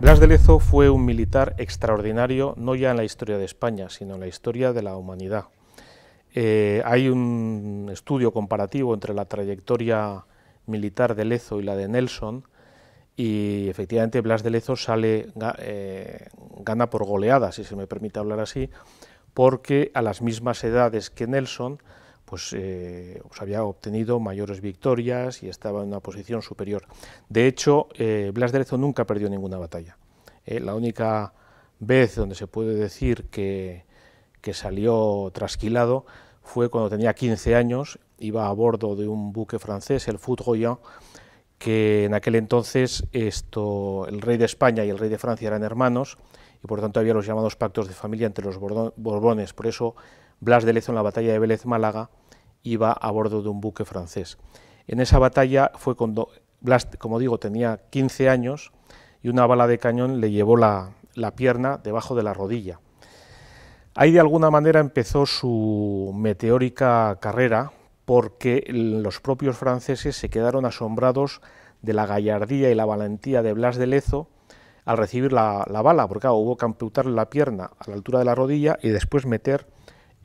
Blas de Lezo fue un militar extraordinario, no ya en la historia de España, sino en la historia de la humanidad. Eh, hay un estudio comparativo entre la trayectoria militar de Lezo y la de Nelson, y efectivamente Blas de Lezo sale, eh, gana por goleada, si se me permite hablar así, porque a las mismas edades que Nelson pues, eh, pues, había obtenido mayores victorias y estaba en una posición superior. De hecho, eh, Blas de Lezo nunca perdió ninguna batalla. ¿eh? la única vez donde se puede decir que, que, salió trasquilado fue cuando tenía 15 años, iba a bordo de un buque francés, el Foudroyant, que en aquel entonces esto, el rey de España y el rey de Francia eran hermanos, y por lo tanto había los llamados pactos de familia entre los borbones. Por eso Blas de Lezo en la batalla de Vélez Málaga iba a bordo de un buque francés. En esa batalla fue cuando Blast, como digo, tenía 15 años y una bala de cañón le llevó la, pierna debajo de la rodilla. Ahí de alguna manera empezó su meteórica carrera porque los propios franceses se quedaron asombrados de la gallardía y la valentía de Blas de Lezo al recibir la, bala, porque hubo que amputarle la pierna a la altura de la rodilla y después meter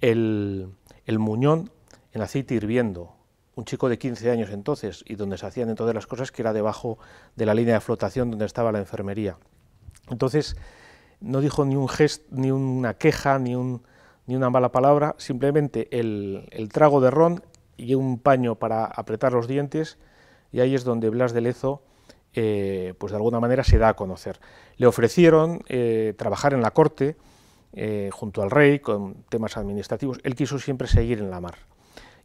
el, el muñón en aceite hirviendo, un chico de 15 años entonces, y donde se hacían entonces las cosas que era debajo de la línea de flotación donde estaba la enfermería. Entonces, no dijo ni un gesto, ni una queja, ni, una mala palabra, simplemente el, trago de ron y un paño para apretar los dientes, y ahí es donde Blas de Lezo, eh, pues de alguna manera se da a conocer. Le ofrecieron eh, trabajar en la corte, eh, junto al rey, con temas administrativos. Él quiso siempre seguir en la mar.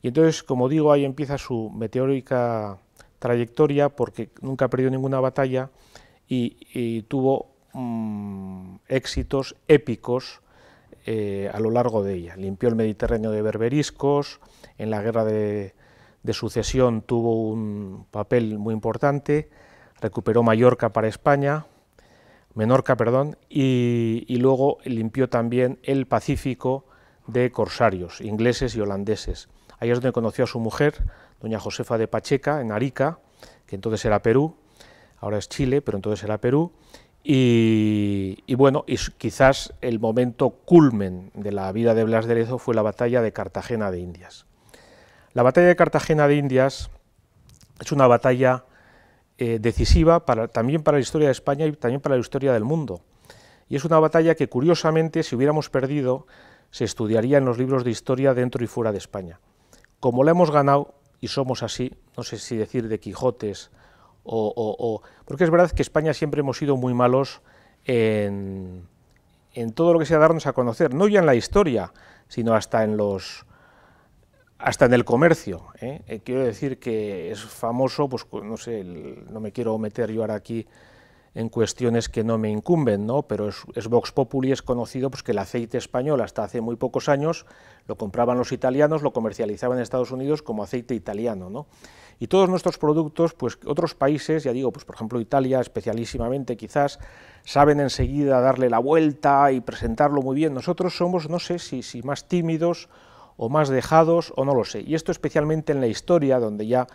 Y entonces, como digo, ahí empieza su meteórica trayectoria porque nunca perdió ninguna batalla y, tuvo mm, éxitos épicos eh, a lo largo de ella. Limpió el Mediterráneo de berberiscos, en la guerra de, sucesión tuvo un papel muy importante, recuperó Mallorca para España, Menorca, perdón, y, luego limpió también el Pacífico de corsarios ingleses y holandeses. Ahí es donde conoció a su mujer, doña Josefa de Pacheca, en Arica, que entonces era Perú, ahora es Chile, pero entonces era Perú. Y, bueno, y quizás el momento culmen de la vida de Blas de Lezo fue la batalla de Cartagena de Indias. La batalla de Cartagena de Indias es una batalla eh, decisiva también para la historia de España y también para la historia del mundo. Y es una batalla que curiosamente, si hubiéramos perdido, se estudiaría en los libros de historia dentro y fuera de España como la hemos ganado y somos así, no sé si decir de Quijotes o, porque es verdad que España siempre hemos sido muy malos en, todo lo que sea darnos a conocer, no ya en la historia, sino hasta en los hasta en el comercio. ¿eh? Eh, quiero decir que es famoso, pues no sé, no me quiero meter yo ahora aquí en cuestiones que no me incumben, ¿no? pero es, Vox Populi, es conocido pues, que el aceite español hasta hace muy pocos años lo compraban los italianos, lo comercializaban en Estados Unidos como aceite italiano. ¿no? Y todos nuestros productos, pues otros países, ya digo, pues por ejemplo Italia especialísimamente quizás, saben enseguida darle la vuelta y presentarlo muy bien. Nosotros somos, no sé si, si más tímidos o más dejados o no lo sé. Y esto especialmente en la historia, donde ya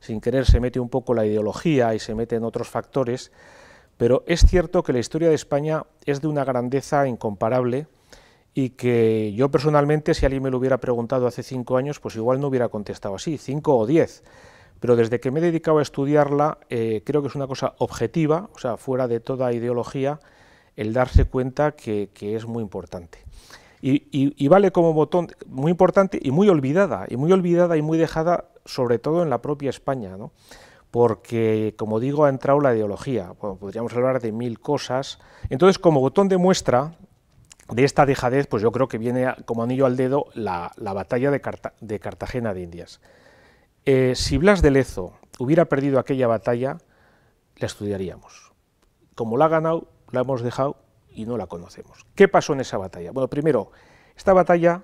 sin querer se mete un poco la ideología y se mete en otros factores, pero es cierto que la historia de España es de una grandeza incomparable y que yo personalmente, si alguien me lo hubiera preguntado hace cinco años, pues igual no hubiera contestado así, cinco o diez. Pero desde que me he dedicado a estudiarla, eh, creo que es una cosa objetiva, o sea, fuera de toda ideología, el darse cuenta que, es muy importante. Y, vale como botón muy importante y muy olvidada, y muy olvidada y muy dejada, sobre todo en la propia España. ¿no? porque, como digo, ha entrado la ideología. podríamos hablar de mil cosas. Entonces, como botón de muestra de esta dejadez, pues yo creo que viene como anillo al dedo la, batalla de, Cartagena de Indias. Eh, si Blas de Lezo hubiera perdido aquella batalla, la estudiaríamos. Como la ha ganado, la hemos dejado y no la conocemos. ¿Qué pasó en esa batalla? Bueno, primero, esta batalla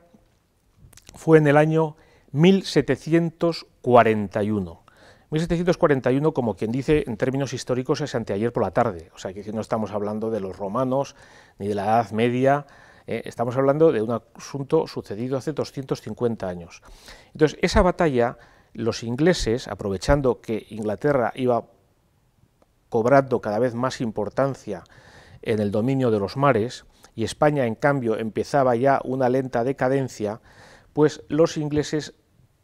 fue en el año 1741 1741, como quien dice, en términos históricos es anteayer por la tarde, o sea que no estamos hablando de los romanos ni de la Edad Media, eh, estamos hablando de un asunto sucedido hace 250 años. Entonces, esa batalla, los ingleses, aprovechando que Inglaterra iba cobrando cada vez más importancia en el dominio de los mares, y España, en cambio, empezaba ya una lenta decadencia, pues los ingleses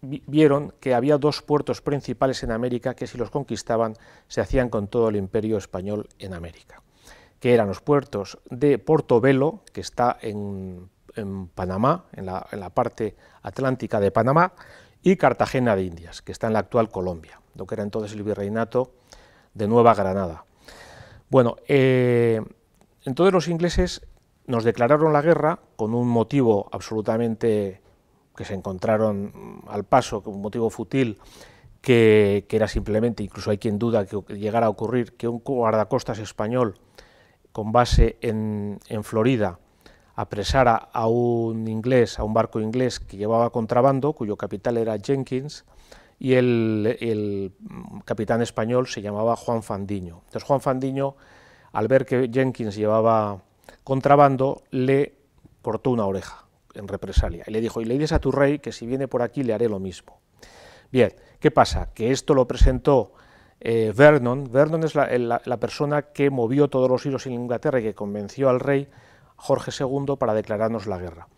vieron que había dos puertos principales en América que si los conquistaban se hacían con todo el imperio español en América, que eran los puertos de Portobelo, que está en, Panamá, en la, parte atlántica de Panamá, y Cartagena de Indias, que está en la actual Colombia, lo que era entonces el virreinato de Nueva Granada. Bueno, eh, entonces los ingleses nos declararon la guerra con un motivo absolutamente que se encontraron al paso un motivo futil que, era simplemente, incluso hay quien duda que llegara a ocurrir, que un guardacostas español con base en, Florida apresara a un inglés, a un barco inglés que llevaba contrabando, cuyo capital era Jenkins, y el, el, capitán español se llamaba Juan Fandiño. Entonces Juan Fandiño, al ver que Jenkins llevaba contrabando, le cortó una oreja en represalia. Y le dijo, y le dices a tu rey que si viene por aquí le haré lo mismo. Bien, ¿qué pasa? Que esto lo presentó eh, Vernon. Vernon es la, persona que movió todos los hilos en Inglaterra y que convenció al rey Jorge II para declararnos la guerra.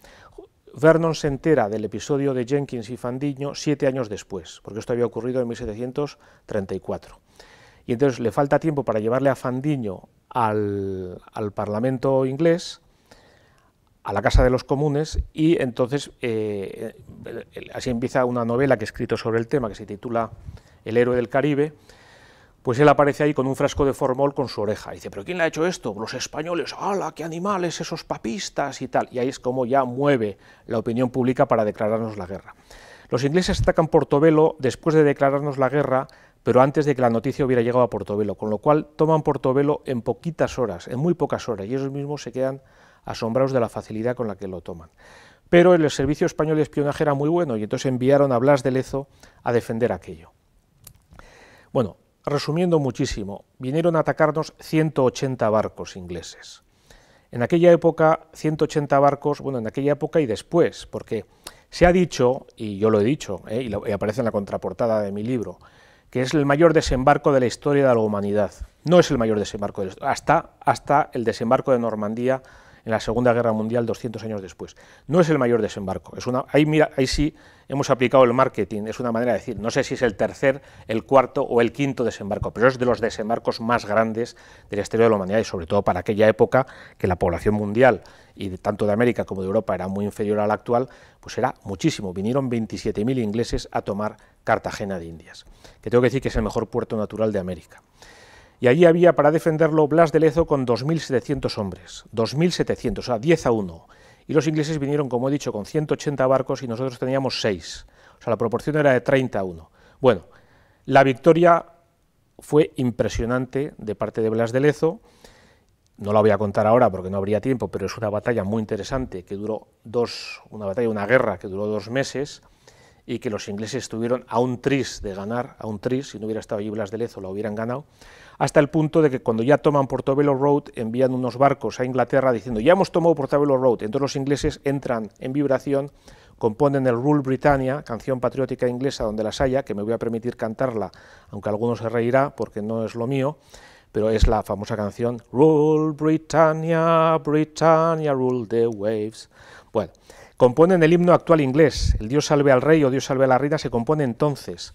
Vernon se entera del episodio de Jenkins y Fandiño siete años después, porque esto había ocurrido en 1734. Y entonces le falta tiempo para llevarle a Fandiño al, al Parlamento inglés, a la Casa de los Comunes y entonces eh, así empieza una novela que he escrito sobre el tema que se titula El héroe del Caribe, pues él aparece ahí con un frasco de formol con su oreja. Y dice, ¿pero quién le ha hecho esto? Los españoles, ¡hala, qué animales, esos papistas y tal! Y ahí es como ya mueve la opinión pública para declararnos la guerra. Los ingleses atacan Portobelo después de declararnos la guerra, pero antes de que la noticia hubiera llegado a Portobelo, con lo cual toman Portobelo en poquitas horas, en muy pocas horas, y ellos mismos se quedan asombrados de la facilidad con la que lo toman. Pero el servicio español de espionaje era muy bueno y entonces enviaron a Blas de Lezo a defender aquello. Bueno, resumiendo muchísimo, vinieron a atacarnos 180 barcos ingleses. En aquella época, 180 barcos, bueno, en aquella época y después, porque se ha dicho, y yo lo he dicho, eh, y, aparece en la contraportada de mi libro, que es el mayor desembarco de la historia de la humanidad. No es el mayor desembarco, de la, hasta, hasta el desembarco de Normandía en la Segunda Guerra Mundial 200 años después. No es el mayor desembarco, es una, ahí, mira, ahí sí hemos aplicado el marketing, es una manera de decir, no sé si es el tercer, el cuarto o el quinto desembarco, pero es de los desembarcos más grandes del exterior historia de la humanidad y sobre todo para aquella época que la población mundial y tanto de América como de Europa era muy inferior a la actual, pues era muchísimo. Vinieron 27.000 ingleses a tomar Cartagena de Indias, que tengo que decir que es el mejor puerto natural de América y allí había para defenderlo Blas de Lezo con 2.700 hombres, 2.700, o sea, 10 a 1. Y los ingleses vinieron, como he dicho, con 180 barcos y nosotros teníamos 6, o sea, la proporción era de 30 a 1. Bueno, la victoria fue impresionante de parte de Blas de Lezo, no la voy a contar ahora porque no habría tiempo, pero es una batalla muy interesante que duró dos, una batalla, una guerra que duró dos meses, y que los ingleses estuvieron a un tris de ganar, a un tris, si no hubiera estado allí Blas de Lezo, la hubieran ganado, hasta el punto de que cuando ya toman Portobello Road, envían unos barcos a Inglaterra diciendo, ya hemos tomado Portobello Road, entonces los ingleses entran en vibración, componen el Rule Britannia, canción patriótica inglesa donde las haya, que me voy a permitir cantarla, aunque alguno se reirá porque no es lo mío, pero es la famosa canción Rule Britannia, Britannia, Rule the Waves. Bueno, componen el himno actual inglés, el Dios salve al rey o Dios salve a la reina se compone entonces.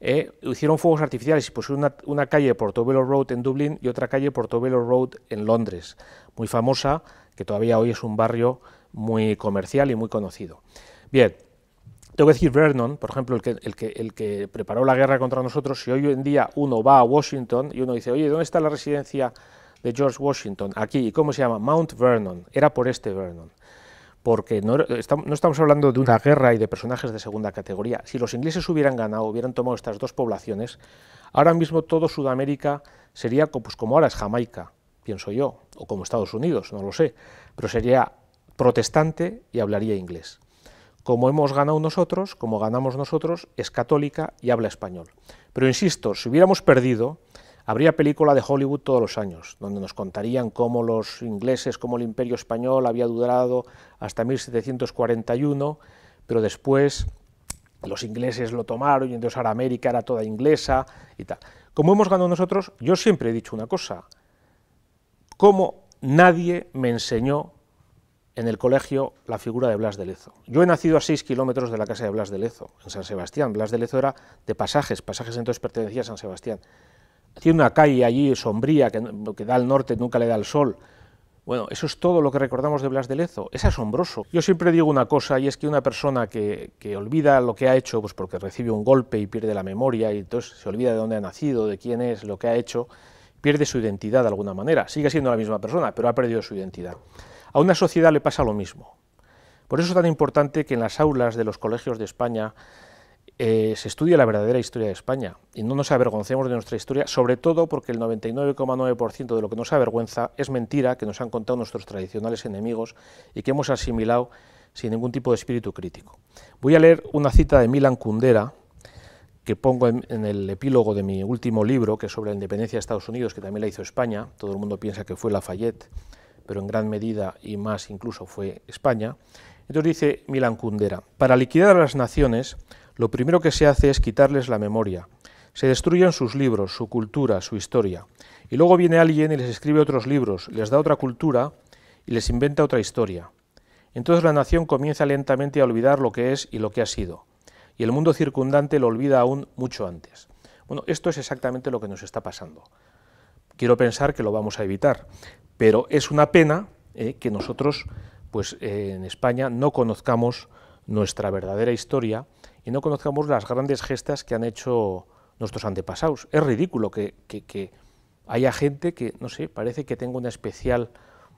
Eh, hicieron fuegos artificiales y pusieron una, calle calle Portobello Road en Dublín y otra calle Portobello Road en Londres, muy famosa, que todavía hoy es un barrio muy comercial y muy conocido. Bien, tengo que decir, Vernon, por ejemplo, el que, preparó la guerra contra nosotros, si hoy en día uno va a Washington y uno dice, oye, ¿dónde está la residencia de George Washington? Aquí, ¿y cómo se llama? Mount Vernon, era por este Vernon. Porque no, estamos hablando de una guerra y de personajes de segunda categoría. Si los ingleses hubieran ganado, hubieran tomado estas dos poblaciones, ahora mismo todo Sudamérica sería pues como ahora es Jamaica, pienso yo, o como Estados Unidos, no lo sé, pero sería protestante y hablaría inglés como hemos ganado nosotros, como ganamos nosotros, es católica y habla español. Pero insisto, si hubiéramos perdido, habría película de Hollywood todos los años, donde nos contarían cómo los ingleses, cómo el imperio español había durado hasta 1741, pero después los ingleses lo tomaron y entonces ahora América era toda inglesa y tal. Como hemos ganado nosotros, yo siempre he dicho una cosa, como nadie me enseñó en el colegio la figura de Blas de Lezo. Yo he nacido a seis kilómetros de la casa de Blas de Lezo, en San Sebastián. Blas de Lezo era de pasajes, pasajes entonces pertenecía a San Sebastián. Tiene una calle allí sombría que, que da al norte, nunca le da el sol. Bueno, eso es todo lo que recordamos de Blas de Lezo. Es asombroso. Yo siempre digo una cosa, y es que una persona que, que, olvida lo que ha hecho, pues porque recibe un golpe y pierde la memoria, y entonces se olvida de dónde ha nacido, de quién es, lo que ha hecho, pierde su identidad de alguna manera. Sigue siendo la misma persona, pero ha perdido su identidad. A una sociedad le pasa lo mismo. Por eso es tan importante que en las aulas de los colegios de España eh, se estudie la verdadera historia de España y no nos avergoncemos de nuestra historia, sobre todo porque el 99,9% de lo que nos avergüenza es mentira que nos han contado nuestros tradicionales enemigos y que hemos asimilado sin ningún tipo de espíritu crítico. Voy a leer una cita de Milan Kundera que pongo en, en el epílogo de mi último libro, que es sobre la independencia de Estados Unidos, que también la hizo España, todo el mundo piensa que fue Lafayette, pero en gran medida y más incluso fue España. Entonces dice Milan Kundera, para liquidar a las naciones, lo primero que se hace es quitarles la memoria. Se destruyen sus libros, su cultura, su historia. Y luego viene alguien y les escribe otros libros, les da otra cultura y les inventa otra historia. Entonces la nación comienza lentamente a olvidar lo que es y lo que ha sido. Y el mundo circundante lo olvida aún mucho antes. Bueno, esto es exactamente lo que nos está pasando quiero pensar que lo vamos a evitar, pero es una pena eh, que nosotros pues, eh, en España no conozcamos nuestra verdadera historia y no conozcamos las grandes gestas que han hecho nuestros antepasados. Es ridículo que, haya gente que, no sé, parece que tenga una especial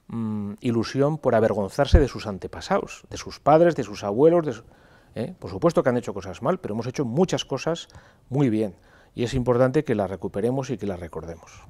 mm, ilusión por avergonzarse de sus antepasados, de sus padres, de sus abuelos. Eh, por supuesto que han hecho cosas mal, pero hemos hecho muchas cosas muy bien y es importante que las recuperemos y que las recordemos.